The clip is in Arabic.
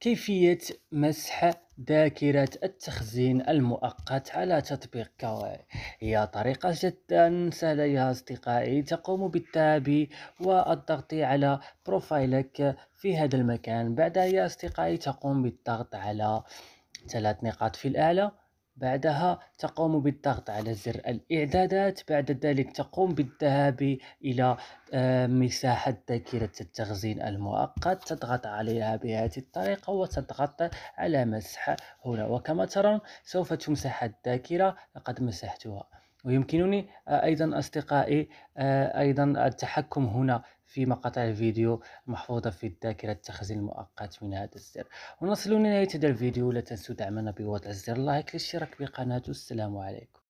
كيفية مسح ذاكرة التخزين المؤقت على تطبيق كواي هي طريقة جدا سهلة يا أصدقائي تقوم بالتاب والضغط على بروفايلك في هذا المكان بعدها يا أصدقائي تقوم بالضغط على ثلاث نقاط في الأعلى بعدها تقوم بالضغط على زر الإعدادات بعد ذلك تقوم بالذهاب إلى آه، مساحة ذاكرة التخزين المؤقت تضغط عليها بهذه الطريقة وتضغط على مسح هنا وكما ترون سوف تمسح الذاكرة لقد مسحتها ويمكنني آه، ايضا اصدقائي آه، ايضا التحكم هنا في مقاطع الفيديو محفوظة في الذاكرة التخزين المؤقت من هذا الزر ونصل لنهاية هذا الفيديو لا تنسوا دعمنا بوضع زر لايك للاشتراك بالقناة والسلام عليكم